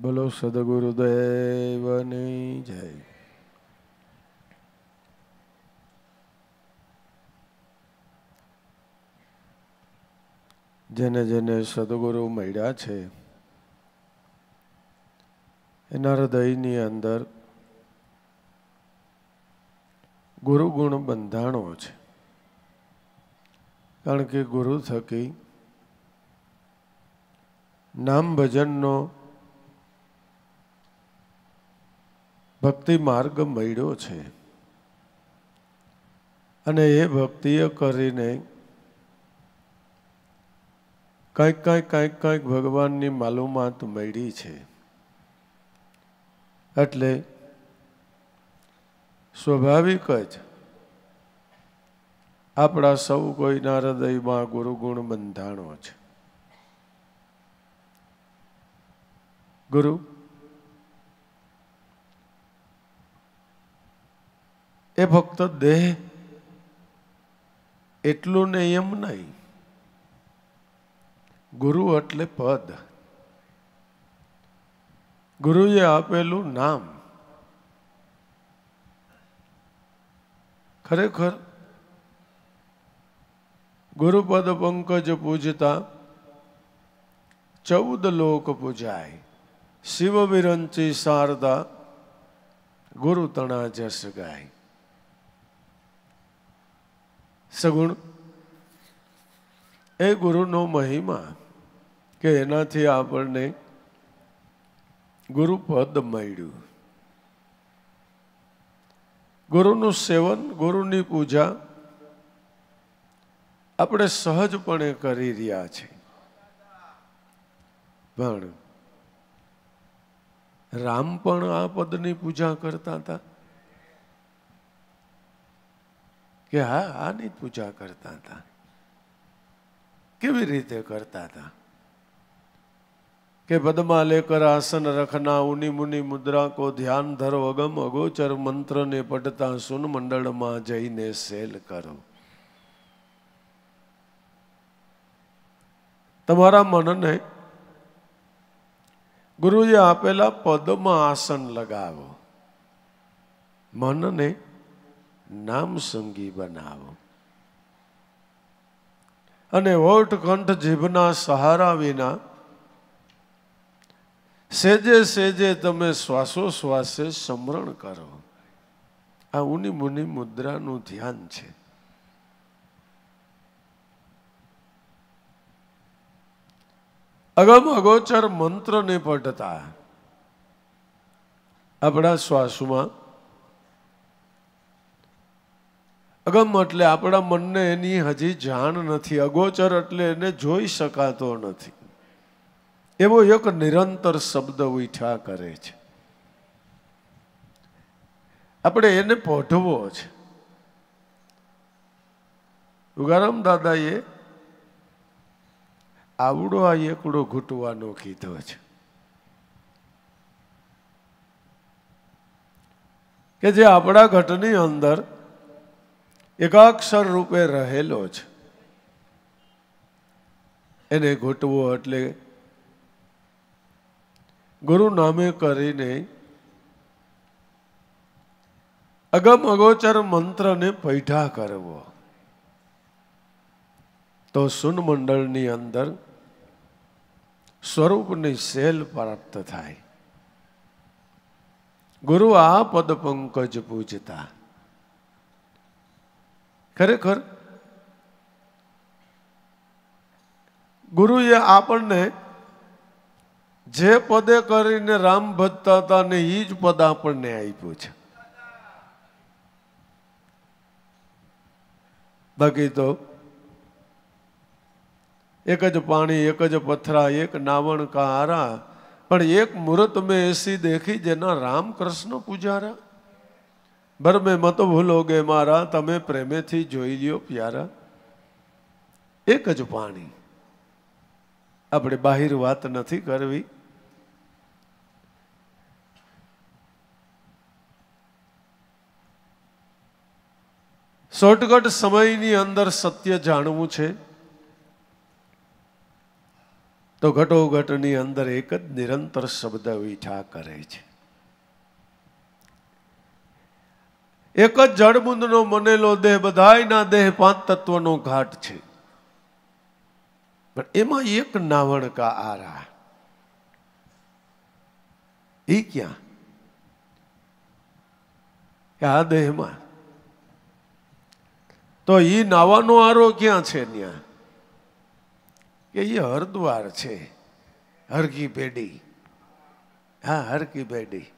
બોલો સદગુરુદેવની જય જેને જેને સદગુરુ મળ્યા છે એના હૃદયની અંદર ગુરુગુણ બંધાણો છે કારણ કે ગુરુ થકી નામ ભજનનો ભક્તિ માર્ગ મળ્યો છે અને એ ભક્તિએ કરીને કંઈક કંઈક કંઈક કંઈક ભગવાનની માલુમાત મળી છે એટલે સ્વાભાવિક જ આપણા સૌ કોઈના હૃદયમાં ગુરુગુણ બંધાણો છે ગુરુ એ ફક્ત દેહ એટલું ને એમ નહીં ગુરુ એટલે પદ ગુરુએ આપેલું નામ ખરેખર ગુરુપદ પંકજ પૂજતા ચૌદ લોક પૂજાય શિવ વિરંચી શારદા ગુરુ તણા જસ ગાય સગુણ એ ગુરુનો મહિમા કે એનાથી આપણને ગુરુપદ મળ્યું ગુરુનું સેવન ગુરુની પૂજા આપણે સહજપણે કરી રહ્યા છે પણ રામ પણ આ પદની પૂજા કરતા હતા કે હા આની પૂજા કરતા હતા કેવી રીતે કરતા હતા કે પદમા લેકર આસન રખના ઉની મુનિ મુદ્રા કો ધ્યાન ધરો અગમ અગોચર મંત્રને પઢતા સુન મંડળમાં જઈને સેલ કરો તમારા મનને ગુરુએ આપેલા પદમાં આસન લગાવો મનને નામ સંગી બનાવો અને ઓઠકંઠ જીભના સહારા વિના સેજે સેજે તમે શ્વાસે સમરણ કરો આ ઉની મુનિ મુદ્રાનું ધ્યાન છે અગમ અગોચર મંત્રને પઢતા આપણા શ્વાસમાં અગમ એટલે આપણા મનને એની હજી જાણ નથી અગોચર એટલે એને જોઈ શકાતો નથી એવો એક નિરંતર શબ્દ ઉઠ્યા કરે છે આપણે એને પોઢવો છે ઉગારામ દાદાએ આવડો આ એકડો ઘૂંટવાનો કીધો છે કે જે આપણા ઘટની અંદર એકાક્ષર રૂપે રહેલો છે એને ઘૂંટવો એટલે ગુરુ નામે કરીને અગમ અગોચર મંત્રને પૈઠા કરવો તો સુન મંડળની અંદર સ્વરૂપની સેલ પ્રાપ્ત થાય ગુરુ આ પદ પંકજ પૂજતા ખરેખર ગુરુએ આપણને જે પદે કરીને રામ ભજતા હતા ને એ જ પદ આપણને આપ્યું છે બાકી તો એક જ પાણી એક જ પથરા એક નાવણ કા આરા પણ એક મુહૂર્ત મેં એસી દેખી જેના રામકૃષ્ણ પૂજારા ભર મેં ભૂલો ભૂલોગે મારા તમે પ્રેમેથી જોઈ લ્યો પ્યારા એક જ પાણી આપણે બાહિર વાત નથી કરવી શોર્ટકટ સમયની અંદર સત્ય જાણવું છે તો ઘટોઘટની અંદર એક જ નિરંતર શબ્દ વીઠા કરે છે એક જ જળબુંદનો મનેલો દેહ બધાયના દેહ પાંચ તત્વનો ઘાટ છે પણ એમાં એક નાવણ કા આરા એ ક્યાં આ દેહમાં તો એ નાવાનો આરો ક્યાં છે ત્યાં કે એ હરદ્વાર છે હરકી પેઢી હા હરકી પેઢી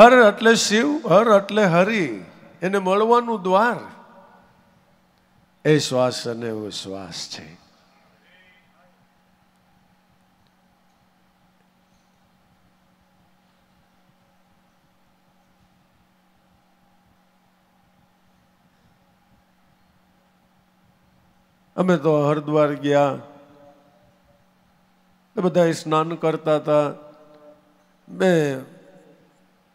હર એટલે શિવ હર એટલે હરિ એને મળવાનું દ્વાર એ શ્વાસ અને વિશ્વાસ છે અમે તો હરદ્વાર ગયા બધા સ્નાન કરતા હતા મેં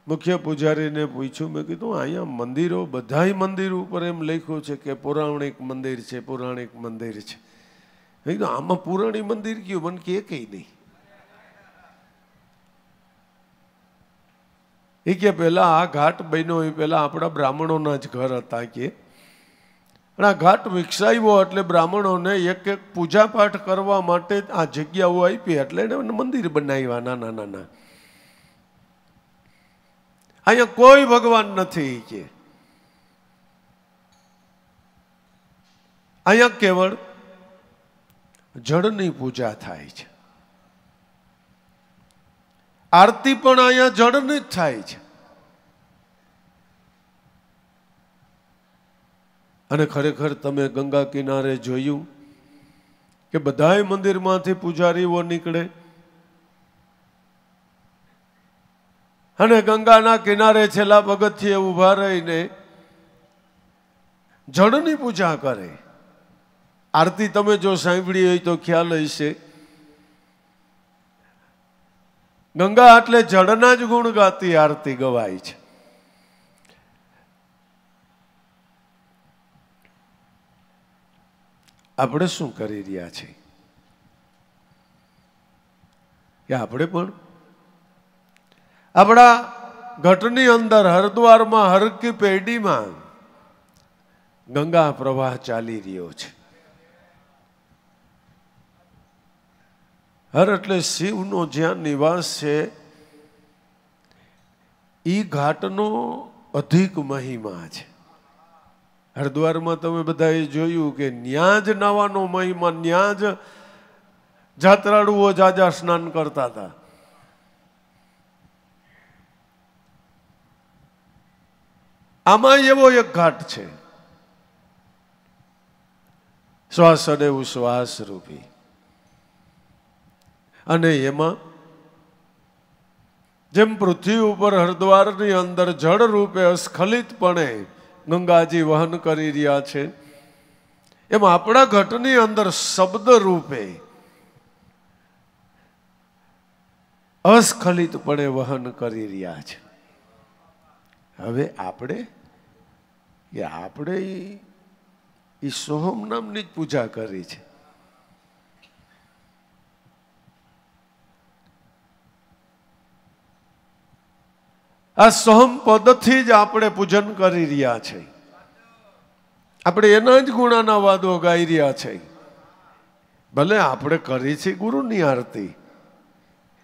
મુખ્ય પૂજારીને પૂછ્યું મેં કીધું અહીંયા મંદિરો બધાય મંદિર ઉપર એમ લખ્યું છે કે પૌરાણિક મંદિર છે પૌરાણિક મંદિર છે કીધું આમાં પુરાણી મંદિર કયું મને કે કંઈ નહીં એ કે પહેલાં આ ઘાટ બન્યો એ પહેલાં આપણા બ્રાહ્મણોના જ ઘર હતા કે અને આ ઘાટ વિકસાવ્યો એટલે બ્રાહ્મણોને એક એક પૂજાપાઠ કરવા માટે આ જગ્યાઓ આપી એટલે એને મંદિર બનાવ્યા નાના નાના અહીંયા કોઈ ભગવાન નથી કે અહીંયા કેવળ જળની પૂજા થાય છે આરતી પણ અહીંયા જળની જ થાય છે અને ખરેખર તમે ગંગા કિનારે જોયું કે બધાય મંદિરમાંથી પૂજારીઓ નીકળે અને ગંગાના કિનારે છેલ્લા પગથિયે ઊભા રહીને જળની પૂજા કરે આરતી તમે જો સાંભળી હોય તો ખ્યાલ હશે ગંગા એટલે જળના જ ગુણ ગાતી આરતી ગવાય છે આપણે શું કરી રહ્યા છીએ કે આપણે પણ આપણા ઘટની અંદર હરદ્વારમાં હરકી પેઢીમાં ગંગા પ્રવાહ ચાલી રહ્યો છે હર એટલે શિવનો જ્યાં નિવાસ છે એ ઘાટનો અધિક મહિમા છે હરદ્વારમાં તમે બધાએ જોયું કે ન્યા જ નવાનો મહિમા ન્યા જ જાત્રાળુઓ જાજા સ્નાન કરતા હતા આમાં એવો એક ઘાટ છે શ્વાસ અને ઉશ્વાસ રૂપી અને એમાં જેમ પૃથ્વી ઉપર હરદ્વારની અંદર જળ રૂપે અસ્ખલિતપણે ગંગાજી વહન કરી રહ્યા છે એમ આપણા ઘટની અંદર શબ્દ રૂપે અસ્ખલિતપણે વહન કરી રહ્યા છે હવે આપણે કે આપણે એ સોહમ નામની જ પૂજા કરી છે આ સોહમ પદથી જ આપણે પૂજન કરી રહ્યા છે આપણે એના જ ગુણાના વાદો ગાઈ રહ્યા છે ભલે આપણે કરી છે ગુરુની આરતી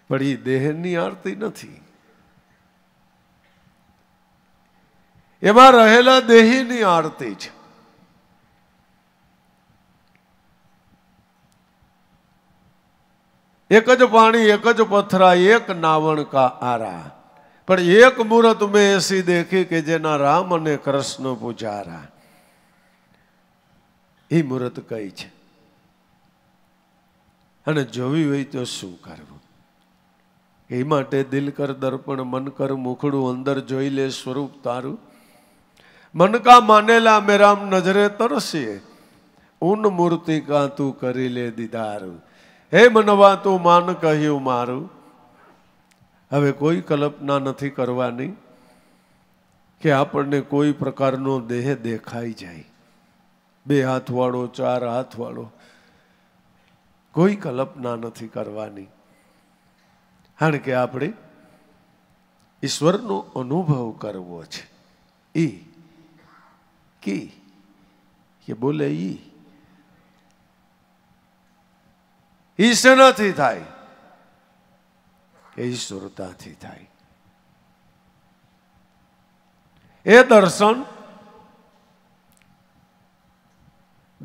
પણ એ દેહની આરતી નથી એમાં રહેલા દેહીની આરતી છે એક જ પાણી એક જ પથરા એક નાવણ આરા પણ એક મુહૂર્ત મેં એસી દેખી કે જેના રામ અને કૃષ્ણ પૂજારા એ મુહૂર્ત કઈ છે અને જોવી હોય તો શું કરવું એ માટે દિલ કર દર્પણ મન કર મુખડું અંદર જોઈ લે સ્વરૂપ તારું મનકા માનેલા મેરામ નજરે તરસીએ ઉન મૂર્તિ કાં તું કરી લે દીદારું હે મનવા તું માન કહ્યું મારું હવે કોઈ કલ્પના નથી કરવાની કે આપણને કોઈ પ્રકારનો દેહ દેખાઈ જાય બે હાથવાળો ચાર હાથવાળો કોઈ કલ્પના નથી કરવાની કારણ કે આપણે ઈશ્વરનો અનુભવ કરવો છે એ aqui. બોલે ઈ ઈશ્વરથી થાય એ ઈશ્વરતાથી થાય એ દર્શન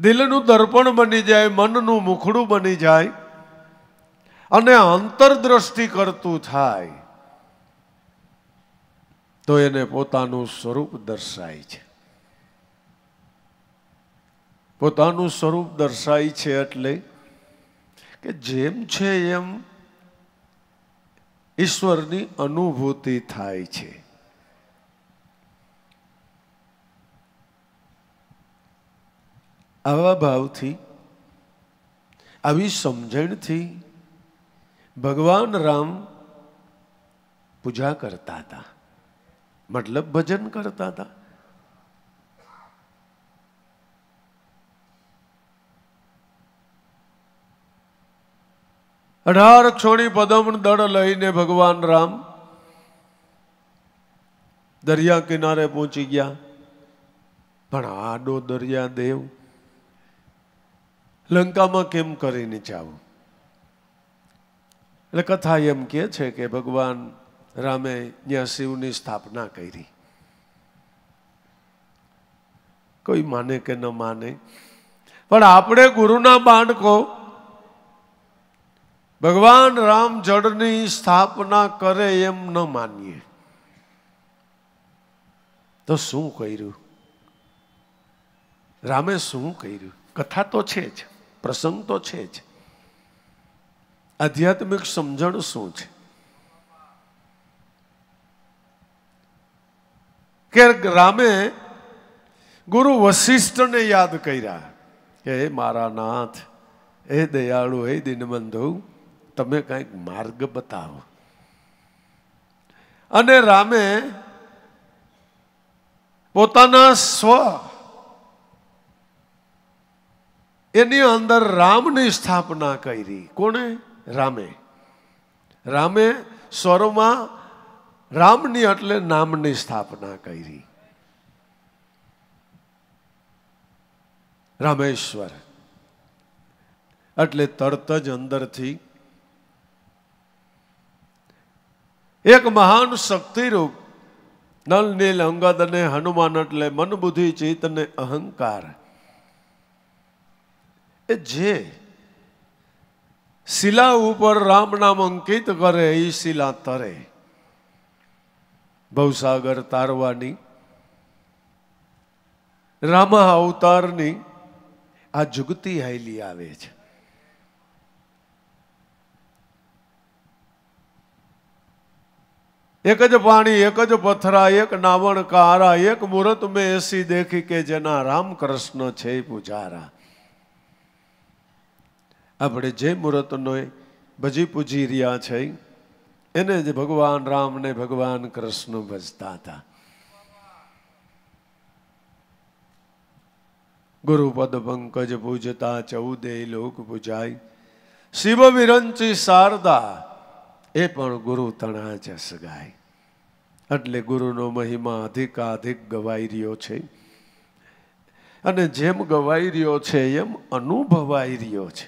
દિલનું દર્પણ બની જાય મનનું મુખડું બની જાય અને અંતરદ્રષ્ટિ કરતું થાય તો એને પોતાનું સ્વરૂપ દર્શાય છે પોતાનું સ્વરૂપ દર્શાય છે એટલે કે જેમ છે એમ ઈશ્વરની અનુભૂતિ થાય છે આવા ભાવથી આવી સમજણથી ભગવાન રામ પૂજા કરતા હતા મતલબ ભજન કરતા હતા અઢાર ક્ષોણી પદમ દળ લઈને ભગવાન રામ દરિયા કિનારે પહોંચી ગયા પણ આડો દરિયા દેવ લંકામાં કેમ કરીને જાવું એટલે કથા એમ કે છે કે ભગવાન રામે ત્યાં શિવની સ્થાપના કરી કોઈ માને કે ન માને પણ આપણે ગુરુના બાળકો ભગવાન રામ જળની સ્થાપના કરે એમ ન માનીએ તો શું કર્યું રામે શું કર્યું કથા તો છે જ પ્રસંગ તો છે જ આધ્યાત્મિક સમજણ શું છે કે રામે ગુરુ વશિષ્ઠને યાદ કર્યા કે મારા નાથ એ દયાળુ હે દિનબંધુ તમે કંઈક માર્ગ બતાવો અને રામે પોતાના સ્વ એની અંદર રામની સ્થાપના કરી કોણે રામે રામે સ્વરમાં રામની એટલે નામની સ્થાપના કરી રામેશ્વર એટલે તરત જ અંદરથી એક મહાન શક્તિરૂપ નલ નીલ અંગદ અને હનુમાન એટલે મન બુદ્ધિ ચિત્ત અને અહંકાર એ જે શિલા ઉપર રામ નામ અંકિત કરે એ શિલા તરે ભવસાગર તારવાની રામા અવતારની આ જુગતી હાઈલી આવે છે એક જ પાણી એક જ પથરા એક નાવણ કારા એક મુહૂર્ત મેં એસી દેખી કે જેના રામકૃષ્ણ છે પૂજારા આપણે જે મુહૂર્તનો ભજી પૂજી રહ્યા છે એને જ ભગવાન રામ ને ભગવાન કૃષ્ણ ભજતા હતા ગુરુપદ પંકજ પૂજતા ચૌદે લોક પૂજાય શિવ વિરંચી શારદા એ પણ ગુરુ તણા જસ ગાય એટલે ગુરુનો મહિમા અધિકાધિક ગવાઈ રહ્યો છે અને જેમ ગવાઈ રહ્યો છે એમ અનુભવાઈ રહ્યો છે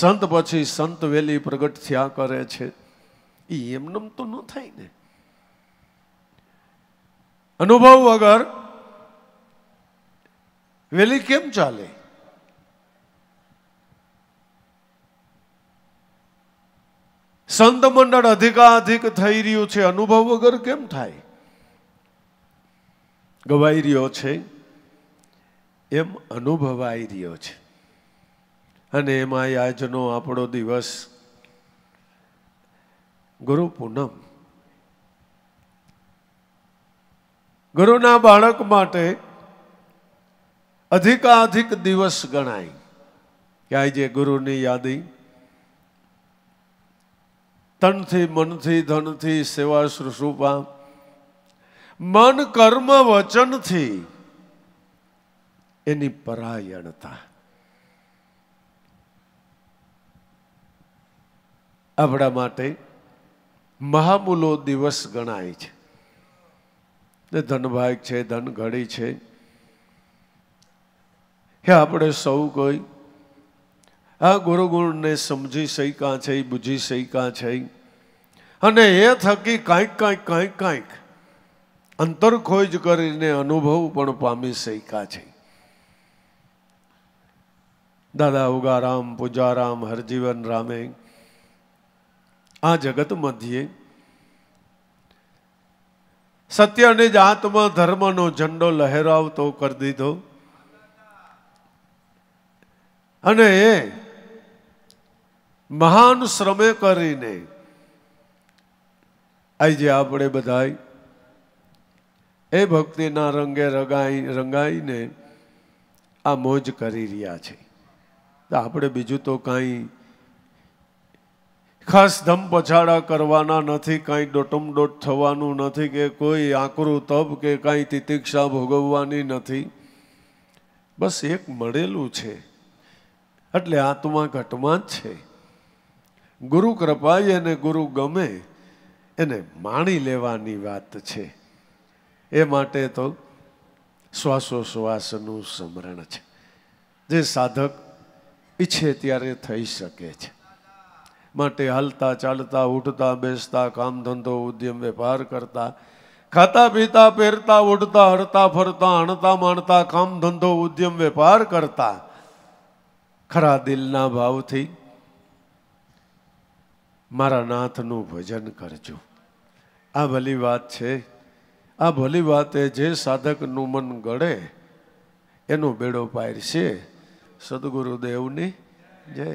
સંત પછી સંત વેલી પ્રગટ થયા કરે છે એ એમનેમ તો ન થાય ને અનુભવ વગર વેલી કેમ ચાલે સંત મંડળ અધિકાધિક થઈ રહ્યું છે અનુભવ વગર કેમ થાય ગવાઈ રહ્યો છે એમ અનુભવાઈ રહ્યો છે અને એમાં આજનો આપણો દિવસ ગુરુ પૂનમ ગુરુના બાળક માટે અધિકાધિક દિવસ ગણાય કે આજે ગુરુની યાદી તનથી મનથી ધનથી સેવા શુશ્રુપા મન કર્મ વચનથી એની પરાયણતા આપણા માટે મહામૂલો દિવસ ગણાય છે ને ધનભાગ છે ધનઘડી છે હે આપણે સૌ કોઈ આ ગુરુ ગુરુગુણને સમજી શક્યા છે બુજી શક્યા છે અને એ થકી કાંઈક કાંઈક કાંઈક કાંઈક અંતરખોજ કરીને અનુભવ પણ પામી શક્યા છે દાદા ઉગારામ પૂજારામ હરજીવન રામે આ જગત મધ્યે સત્યને જ આત્મા ધર્મનો ઝંડો લહેરાવતો કરી દીધો અને એ મહાન શ્રમે કરીને આજે આપણે બધાય એ ભક્તિના રંગે રગાઈ રંગાઈને આ મોજ કરી રહ્યા છે તો આપણે બીજું તો કાંઈ ખાસ ધમ પછાડા કરવાના નથી કાંઈ ડોટમડોટ થવાનું નથી કે કોઈ આકરું તપ કે કાંઈ તિતિક્ષા ભોગવવાની નથી બસ એક મળેલું છે એટલે આત્મા ઘટમાં જ છે ગુરુ કૃપાય અને ગુરુ ગમે એને માણી લેવાની વાત છે એ માટે તો શ્વાસોશ્વાસનું સ્મરણ છે જે સાધક ઈચ્છે ત્યારે થઈ શકે છે માટે હાલતા ચાલતા ઉઠતા બેસતા કામ ધંધો ઉદ્યમ વેપાર કરતા ખાતા પીતા પહેરતા ઉઠતા હરતા ફરતા હણતા માણતા કામ ધંધો ઉદ્યમ વેપાર કરતા ખરા દિલના ભાવથી મારા નાથનું ભજન કરજો આ ભલી વાત છે આ ભલી વાત એ જે સાધકનું મન ગળે એનો બેડો પાર છે સદગુરુદેવની જય